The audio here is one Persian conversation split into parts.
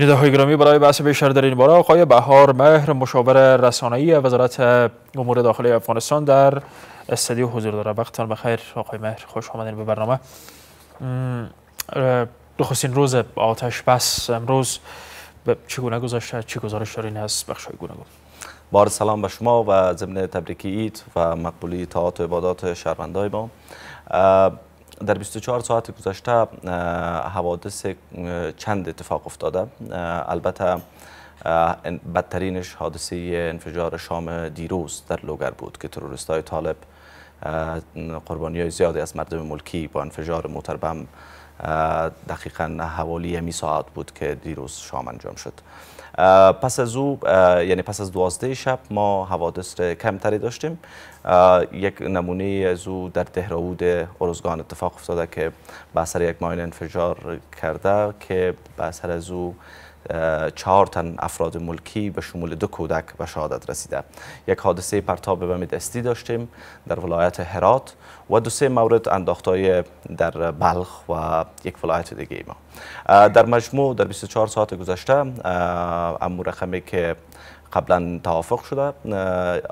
بیننده های گرامی برای بحث بیشتر در این باره آقای بهار مهر مشاور رسانه‌ای وزارت امور داخلی افغانستان در استدیو حضور داره وقتتان بخیر آقای مهر خوش آمدین به برنامه نخستین روز آتش بس امروز چگونه گذشته چی گزارش دارین از بخش های گوناگون بار سلام به شما و ضمن تبریک عید و مقبولی تاعت و عبادات شهروندای ما در 24 ساعت گذشته حوادث چند اتفاق افتاده البته بدترینش حادثه انفجار شام دیروز در لوگر بود که تروریستای های طالب قربانی های زیادی از مردم ملکی با انفجار موتربم دقیقا حوالی می ساعت بود که دیروز شام انجام شد پس از او یعنی پس از دوازده شب ما حوادث کمتری داشتیم یک نمونه از او در دهراود اروزگان اتفاق افتاده که به اثر یک ماین انفجار کرده که به اثر از او چهار تن افراد ملکی به شمول دو کودک به شهادت رسیده یک حادثه پرتاب بم دستی داشتیم در ولایت هرات و دو سه مورد انداختای در بلخ و یک ولایت دیگه ما در مجموع در 24 ساعت گذشته امور رقمی که قبلا توافق شده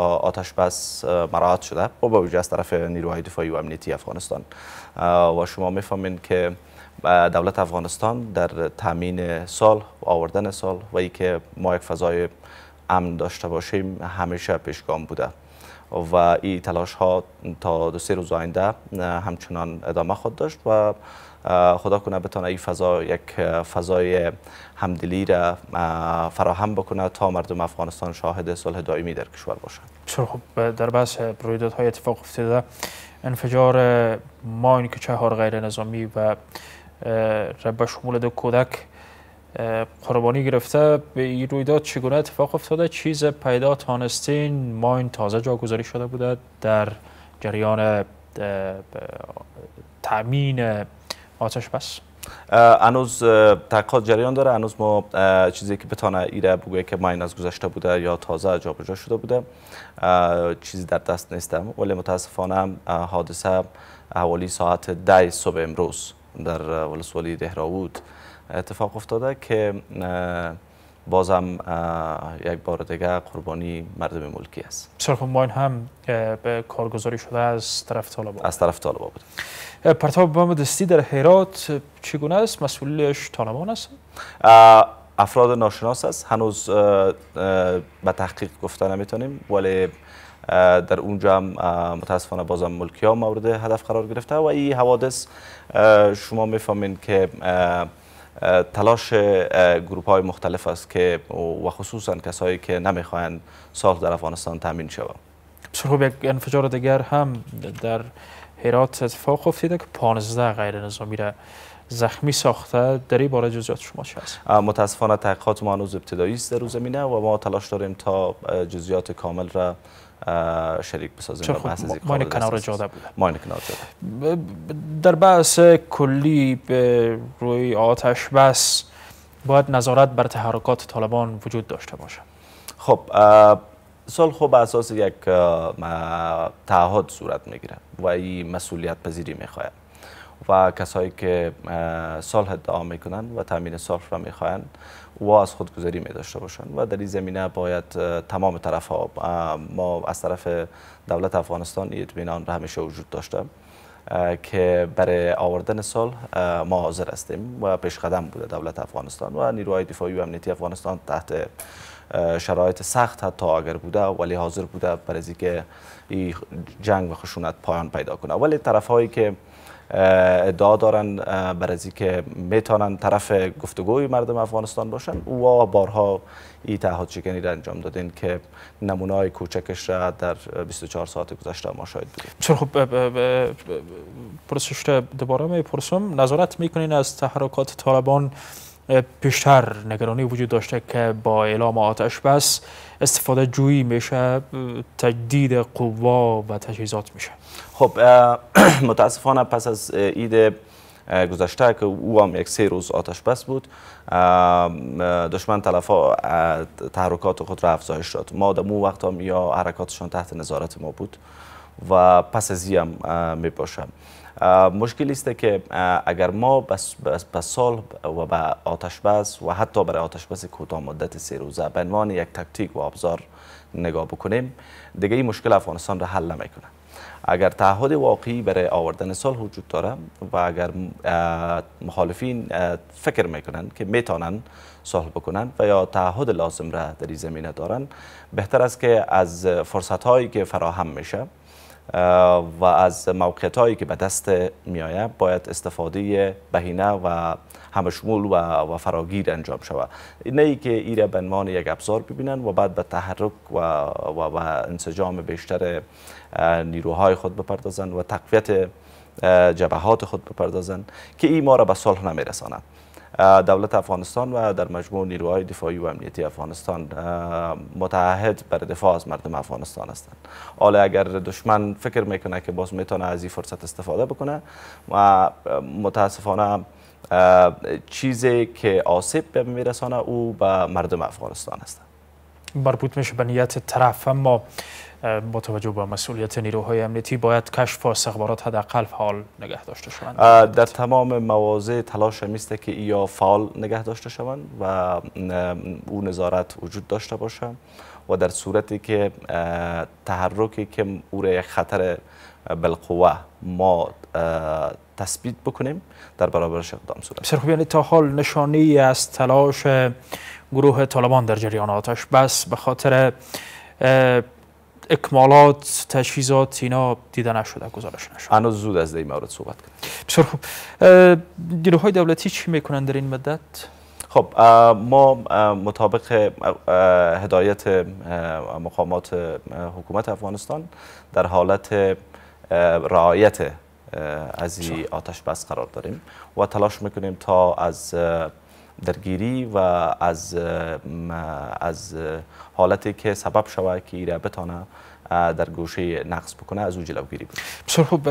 آتش بس مراعات شده و با وجه از طرف نیروهای دفاعی و امنیتی افغانستان و شما میفهمین که دولت افغانستان در تامین سال آوردن سال و ای که ما یک فضای امن داشته باشیم همیشه پیشگام بوده و این تلاش ها تا دو سه روز آینده همچنان ادامه خود داشت و خدا کنه بتانه این فضا یک فضای همدلی را فراهم بکنه تا مردم افغانستان شاهد صلح دائمی در کشور باشند بسیار خوب در بحث های اتفاق افتاده انفجار ماین که چهار غیر نظامی و به شمول دو کودک قربانی گرفته به این رویداد چگونه اتفاق افتاده چیز پیدا تانستین ماین تازه جاگذاری شده بوده در جریان تامین آتش بس هنوز تحقیقات جریان داره هنوز ما چیزی که بتانه ایره بگویه که ماین از گذشته بوده یا تازه بجا شده بوده چیزی در دست نیستم ولی متاسفانه حادثه حوالی ساعت ده صبح امروز در ولسوالی دهراود اتفاق افتاده که بازم یک بار دیگه قربانی مردم ملکی است صرف ماین هم به کارگزاری شده از طرف طالبان از طرف طالبان بود پرتاب بام دستی در حیرات چگونه است مسئولش تانمان است افراد ناشناس است هنوز به تحقیق گفته نمیتونیم ولی در اونجا هم متاسفانه بازم ملکی ها مورد هدف قرار گرفته و این حوادث شما میفهمین که تلاش گروپ های مختلف است که و خصوصا کسایی که نمیخواین صلح در افغانستان تامین شود. بسیار یک انفجار دیگر هم در هرات اتفاق افتیده که 15 غیر نظامی را زخمی ساخته در این باره جزئیات شما چه هست متاسفانه تحقیقات ما هنوز ابتدایی است در روز زمینه و ما تلاش داریم تا جزئیات کامل را شریک بسازیم چه بحث کنار جاده بود در بحث کلی به روی آتش بس باید نظارت بر تحرکات طالبان وجود داشته باشه خب سال خوب اساس یک تعهد صورت میگیره و این مسئولیت پذیری میخواهد و کسایی که صلح ادعا میکنن و تامین صلح را میخواهند و از خودگذری می داشته باشند و در این زمینه باید تمام طرف ها ما از طرف دولت افغانستان اطمینان را همیشه وجود داشته که برای آوردن سال ما حاضر هستیم و قدم بوده دولت افغانستان و نیروهای دفاعی و امنیتی افغانستان تحت شرایط سخت تا اگر بوده ولی حاضر بوده برای که جنگ و خشونت پایان پیدا کنه ولی طرف هایی که ادعا دارن بر از که میتونن طرف گفتگوی مردم افغانستان باشن و بارها این تعهد شکنی را انجام دادین که نمونه های کوچکش را در 24 ساعت گذشته ما شاهد بودیم چون خب پرسشت دوباره میپرسم نظارت میکنین از تحرکات طالبان پیشتر نگرانی وجود داشته که با اعلام آتش بس استفاده جویی میشه تجدید قوا و تجهیزات میشه خب متاسفانه پس از اید گذشته که او هم یک سه روز آتش بس بود دشمن تلفا تحرکات خود را افزایش داد ما در مو وقت هم یا حرکاتشان تحت نظارت ما بود و پس از هم می مشکلی است که اگر ما به سال و به آتش و حتی برای آتش کوتاه مدت سه روزه به عنوان یک تکتیک و ابزار نگاه بکنیم دیگه این مشکل افغانستان را حل نمیکنه اگر تعهد واقعی برای آوردن سال وجود داره و اگر مخالفین فکر میکنن که میتونن صلح بکنن و یا تعهد لازم را در این زمینه دارن بهتر است که از فرصت هایی که فراهم میشه و از موقعیت هایی که به دست میآید باید استفاده بهینه و همشمول و, فراگیر انجام شود نه ای که ایره به عنوان یک ابزار ببینن و بعد به تحرک و, و, و انسجام بیشتر نیروهای خود بپردازند و تقویت جبهات خود بپردازند که این ما را به صلح نمیرساند دولت افغانستان و در مجموع نیروهای دفاعی و امنیتی افغانستان متعهد بر دفاع از مردم افغانستان هستند حالا اگر دشمن فکر میکنه که باز میتونه از این فرصت استفاده بکنه و متاسفانه چیزی که آسیب به میرسانه او به مردم افغانستان هستند مربوط میشه به نیت طرف اما با توجه به مسئولیت نیروهای امنیتی باید کشف و استخبارات حداقل فعال نگه داشته شوند در تمام مواضع تلاش میسته که یا فعال نگه داشته شوند و او نظارت وجود داشته باشه و در صورتی که تحرکی که او یک خطر بالقوه ما تثبیت بکنیم در برابرش اقدام صورت بسیار خوب یعنی تا حال نشانی از تلاش گروه طالبان در جریان آتش بس به خاطر اکمالات تجهیزات اینا دیده نشده گزارش نشده هنوز زود از این مورد صحبت کرد بسیار خوب نیروهای دولتی چی میکنن در این مدت خب ما مطابق هدایت مقامات حکومت افغانستان در حالت رعایت از آتش بس قرار داریم و تلاش میکنیم تا از درگیری و از از حالتی که سبب شوه که ایره بتانه در گوشه نقص بکنه از او جلوگیری بود بسیار خوب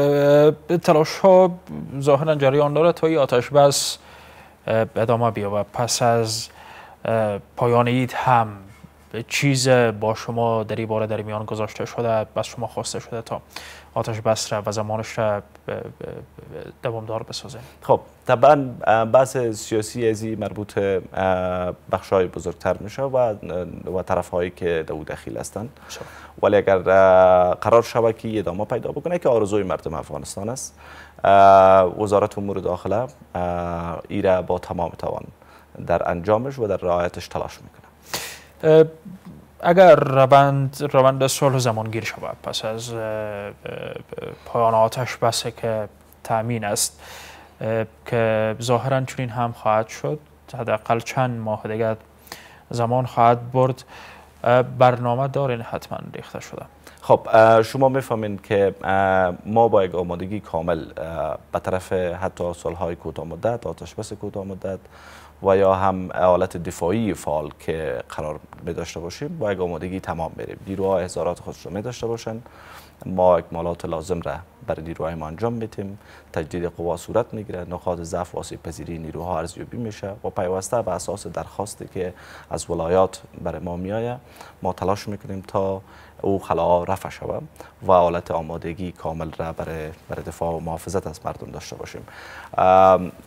تلاش ها ظاهرا جریان داره تا این آتش بس ادامه و پس از پایان اید هم چیز با شما در این باره در میان گذاشته شده بس شما خواسته شده تا آتش بس را و زمانش را دوامدار بسازید خب طبعا بحث سیاسی ازی مربوط بخش های بزرگتر میشه و و طرف هایی که در دخیل هستند ولی اگر قرار شوه که ادامه پیدا بکنه که آرزوی مردم افغانستان است وزارت امور داخله ایره با تمام توان در انجامش و در رعایتش تلاش میکنه اگر روند روند زمان گیر شود پس از پایان آتش بسه که تامین است که ظاهرا چنین هم خواهد شد حداقل چند ماه دیگر زمان خواهد برد برنامه دارین حتما ریخته شده خب شما میفهمین که ما با یک آمادگی کامل به طرف حتی سالهای کوتاه مدت آتش بس کوتاه مدت و یا هم حالت دفاعی فعال که قرار می داشته باشیم با یک آمادگی تمام بریم نیروها احزارات خودش رو می داشته باشن ما اکمالات لازم را بر نیروهای انجام میتیم تجدید قوا صورت میگیره نقاط ضعف و آسیب پذیری نیروها ارزیابی میشه و پیوسته به اساس درخواستی که از ولایات بر ما میایه ما تلاش میکنیم تا او خلاها رفع شوه و حالت آمادگی کامل را برای بر دفاع و محافظت از مردم داشته باشیم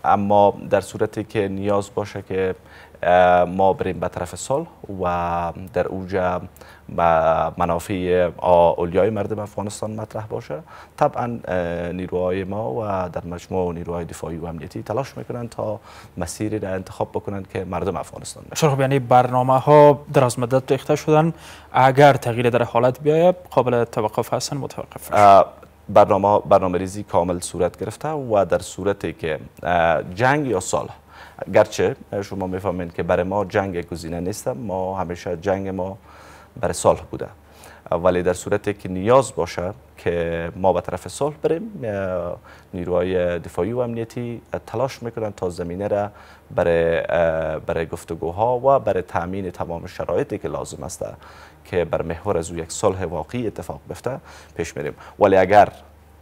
اما در صورتی که نیاز باشه که ما بریم به طرف سال و در اوج منافع اولیای مردم افغانستان مطرح باشه طبعا نیروهای ما و در مجموع نیروهای دفاعی و امنیتی تلاش میکنند تا مسیری را انتخاب بکنند که مردم افغانستان بشه یعنی برنامه ها دراز مدت ریخته شدن اگر تغییر در حالت بیاید قابل توقف هستن متوقف برنامه برنامه ریزی کامل صورت گرفته و در صورتی که جنگ یا صلح گرچه شما میفهمید که برای ما جنگ گزینه نیست ما همیشه جنگ ما برای صلح بوده ولی در صورتی که نیاز باشه که ما به طرف صلح بریم نیروهای دفاعی و امنیتی تلاش میکنن تا زمینه را برای برای گفتگوها و برای تامین تمام شرایطی که لازم است که بر محور از او یک صلح واقعی اتفاق بیفته پیش میریم ولی اگر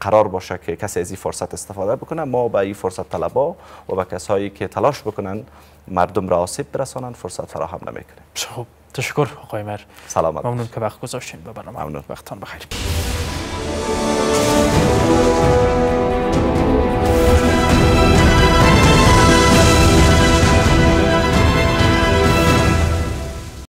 قرار باشه که کسی از این فرصت استفاده بکنه ما به این فرصت طلبا و به کسایی که تلاش بکنن مردم را آسیب برسانند فرصت فراهم نمیکنیم خب تشکر آقای مر سلامت ممنون که وقت گذاشتین به برنامه ممنون وقتتان بخیر